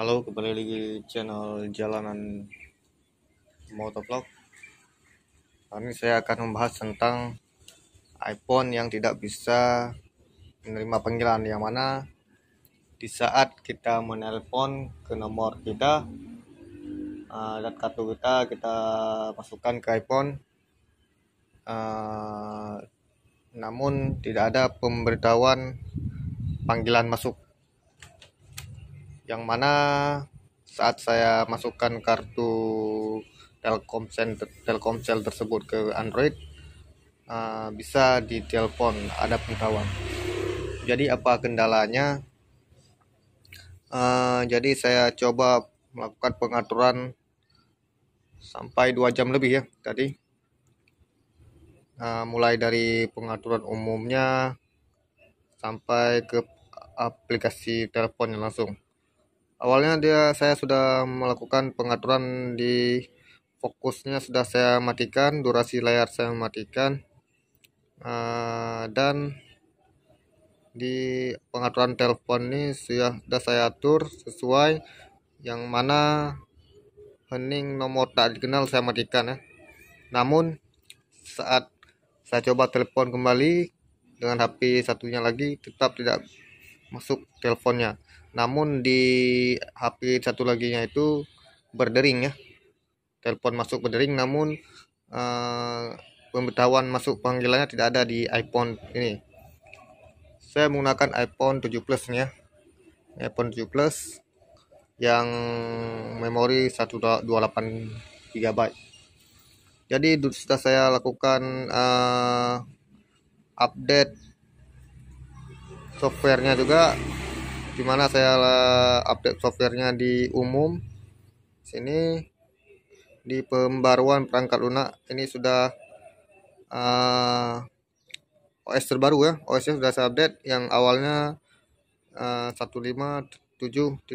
Halo, kembali lagi di channel Jalanan Motovlog. Hari ini saya akan membahas tentang iPhone yang tidak bisa menerima panggilan yang mana di saat kita menelpon ke nomor kita uh, eh, dan kartu kita kita masukkan ke iPhone eh, namun tidak ada pemberitahuan panggilan masuk yang mana saat saya masukkan kartu Telkomsel Telkomsel tersebut ke Android uh, bisa ditelepon ada pengetahuan. Jadi apa kendalanya? Uh, jadi saya coba melakukan pengaturan sampai dua jam lebih ya tadi. Uh, mulai dari pengaturan umumnya sampai ke aplikasi teleponnya langsung awalnya dia saya sudah melakukan pengaturan di fokusnya sudah saya matikan durasi layar saya matikan uh, dan di pengaturan telepon ini sudah, sudah saya atur sesuai yang mana hening nomor tak dikenal saya matikan ya namun saat saya coba telepon kembali dengan HP satunya lagi tetap tidak masuk teleponnya. Namun di HP satu lagi nya itu berdering ya. Telepon masuk berdering namun uh, pemberitahuan masuk panggilannya tidak ada di iPhone ini. Saya menggunakan iPhone 7 Plus ya. iPhone 7 Plus yang memori 128 GB. Jadi sudah saya lakukan uh, update softwarenya juga dimana saya eh, update softwarenya di umum sini di pembaruan perangkat lunak ini sudah uh, eh, OS terbaru ya OS nya sudah saya update yang awalnya eh, uh, 157.3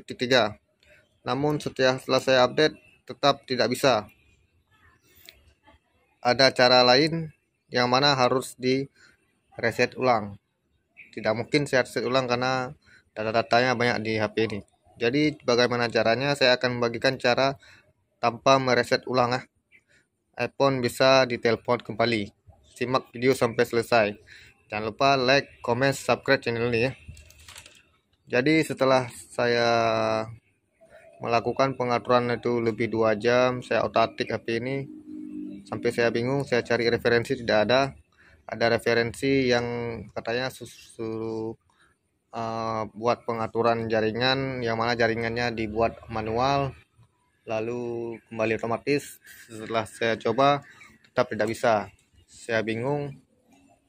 namun setelah, setelah saya update tetap tidak bisa ada cara lain yang mana harus di reset ulang tidak mungkin saya reset ulang karena data-datanya banyak di HP ini jadi bagaimana caranya saya akan membagikan cara tanpa mereset ulang ya iPhone bisa ditelepon kembali simak video sampai selesai jangan lupa like, comment, subscribe channel ini ya jadi setelah saya melakukan pengaturan itu lebih dua jam saya otak-atik HP ini sampai saya bingung saya cari referensi tidak ada ada referensi yang katanya susu eh, buat pengaturan jaringan yang mana jaringannya dibuat manual lalu kembali otomatis setelah saya coba tetap tidak bisa saya bingung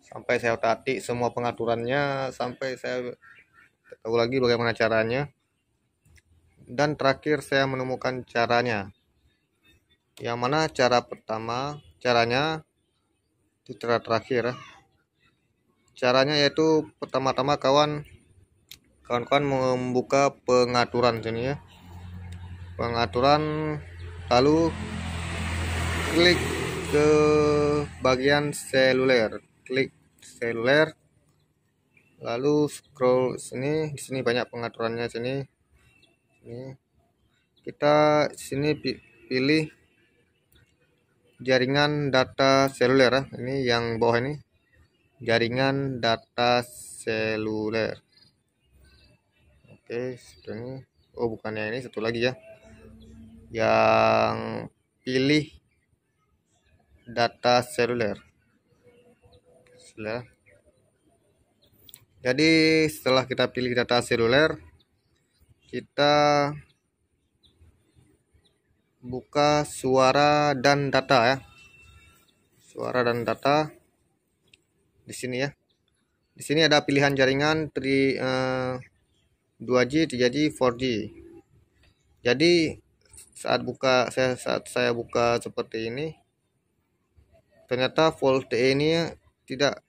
sampai saya tati semua pengaturannya sampai saya tahu lagi bagaimana caranya dan terakhir saya menemukan caranya yang mana cara pertama caranya citra terakhir ya. Caranya yaitu pertama-tama kawan kawan-kawan membuka pengaturan sini ya. Pengaturan lalu klik ke bagian seluler, klik seluler. Lalu scroll sini, di sini banyak pengaturannya sini. Ini kita sini pilih jaringan data seluler ya. ini yang bawah ini jaringan data seluler oke satu ini oh bukannya ini satu lagi ya yang pilih data seluler jadi setelah kita pilih data seluler kita buka suara dan data ya suara dan data di sini ya di sini ada pilihan jaringan 3 eh, 2G 3G 4G jadi saat buka saya saat saya buka seperti ini ternyata volt e ini ya tidak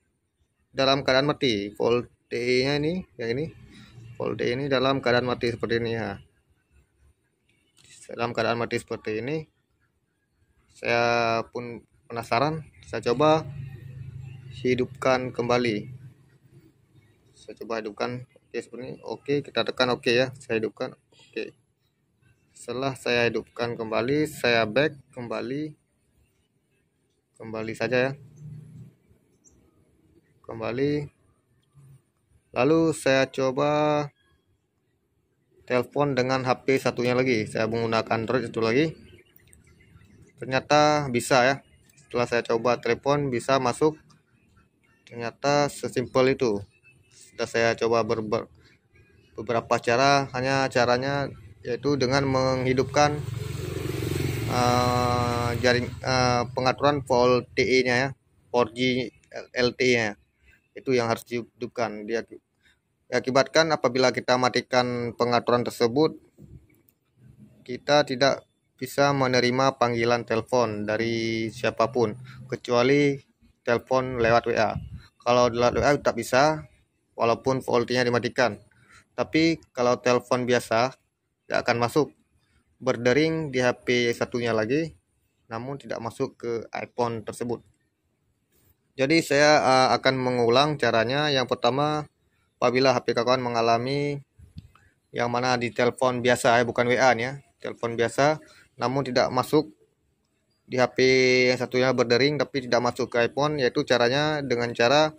dalam keadaan mati volt nya ini yang ini volt e ini dalam keadaan mati seperti ini ya dalam keadaan mati seperti ini saya pun penasaran saya coba hidupkan kembali saya coba hidupkan oke seperti ini oke kita tekan oke ya saya hidupkan oke setelah saya hidupkan kembali saya back kembali kembali saja ya kembali lalu saya coba telepon dengan HP satunya lagi saya menggunakan Android itu lagi ternyata bisa ya setelah saya coba telepon bisa masuk ternyata sesimpel itu sudah saya coba -ber beberapa cara hanya caranya yaitu dengan menghidupkan uh, jaring uh, pengaturan VoLTE nya ya 4G LTE nya itu yang harus dihidupkan dia Diakibatkan apabila kita matikan pengaturan tersebut, kita tidak bisa menerima panggilan telepon dari siapapun kecuali telepon lewat WA. Kalau lewat WA tak bisa walaupun voltinya dimatikan. Tapi kalau telepon biasa tidak akan masuk. Berdering di HP satunya lagi namun tidak masuk ke iPhone tersebut. Jadi saya eh, akan mengulang caranya. Yang pertama apabila HP kawan mengalami yang mana di telepon biasa ya bukan WA nih ya telepon biasa namun tidak masuk di HP yang satunya berdering tapi tidak masuk ke iPhone yaitu caranya dengan cara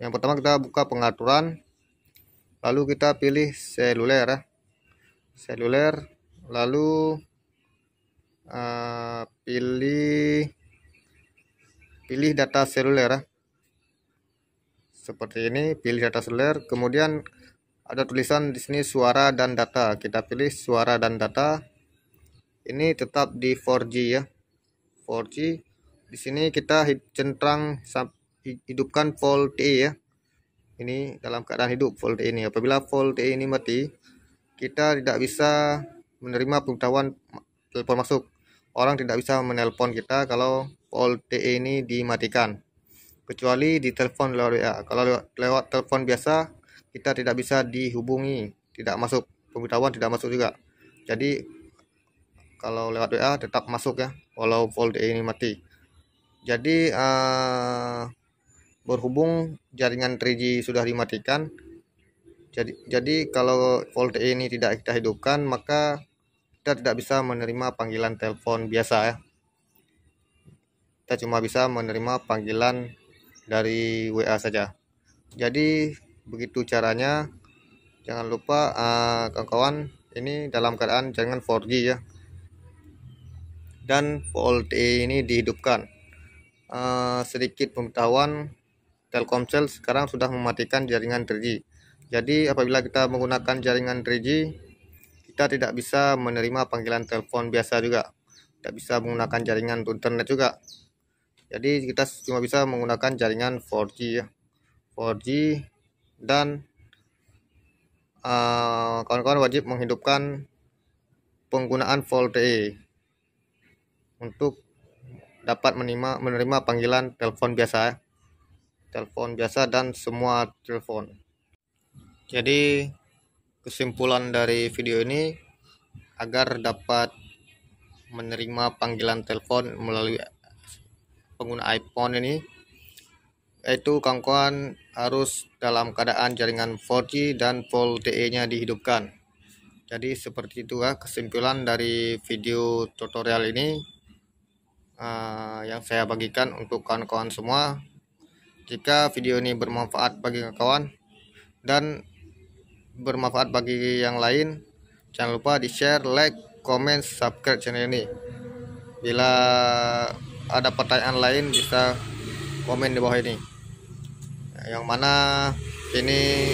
yang pertama kita buka pengaturan lalu kita pilih seluler ya. seluler lalu uh, pilih pilih data seluler ya seperti ini pilih data seluler kemudian ada tulisan di sini suara dan data kita pilih suara dan data ini tetap di 4G ya 4G di sini kita centang hidupkan VoLTE ya ini dalam keadaan hidup VoLTE ini apabila VoLTE ini mati kita tidak bisa menerima pengetahuan telepon masuk orang tidak bisa menelpon kita kalau VoLTE ini dimatikan kecuali di ditelepon lewat WA. Kalau lewat, lewat telepon biasa kita tidak bisa dihubungi, tidak masuk pemberitahuan tidak masuk juga. Jadi kalau lewat WA tetap masuk ya, walau Volt ini mati. Jadi uh, berhubung jaringan 3G sudah dimatikan, jadi jadi kalau Volt ini tidak kita hidupkan maka kita tidak bisa menerima panggilan telepon biasa ya. Kita cuma bisa menerima panggilan dari WA saja jadi begitu caranya jangan lupa eh, kawan-kawan uh, ini dalam keadaan jangan 4G ya dan volt ini dihidupkan uh, sedikit pengetahuan Telkomsel sekarang sudah mematikan jaringan 3G jadi apabila kita menggunakan jaringan 3G kita tidak bisa menerima panggilan telepon biasa juga tidak bisa menggunakan jaringan internet juga jadi kita cuma bisa menggunakan jaringan 4G ya 4G dan eh, kawan-kawan uh, wajib menghidupkan penggunaan VoLTE untuk dapat menerima menerima panggilan telepon biasa ya. telepon biasa dan semua telepon jadi kesimpulan dari video ini agar dapat menerima panggilan telepon melalui pengguna iPhone ini yaitu kawan-kawan harus dalam keadaan jaringan 4G dan volte nya dihidupkan. Jadi seperti itu ya kesimpulan dari video tutorial ini uh, yang saya bagikan untuk kawan-kawan semua. Jika video ini bermanfaat bagi kawan dan bermanfaat bagi yang lain, jangan lupa di-share, like, comment, subscribe channel ini. Bila ada pertanyaan lain bisa komen di bawah ini yang mana ini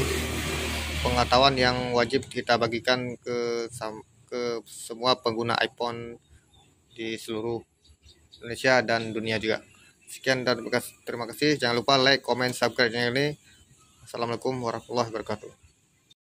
pengetahuan yang wajib kita bagikan ke ke semua pengguna iPhone di seluruh Indonesia dan dunia juga sekian dan terima kasih jangan lupa like comment subscribe channel ini assalamualaikum warahmatullahi wabarakatuh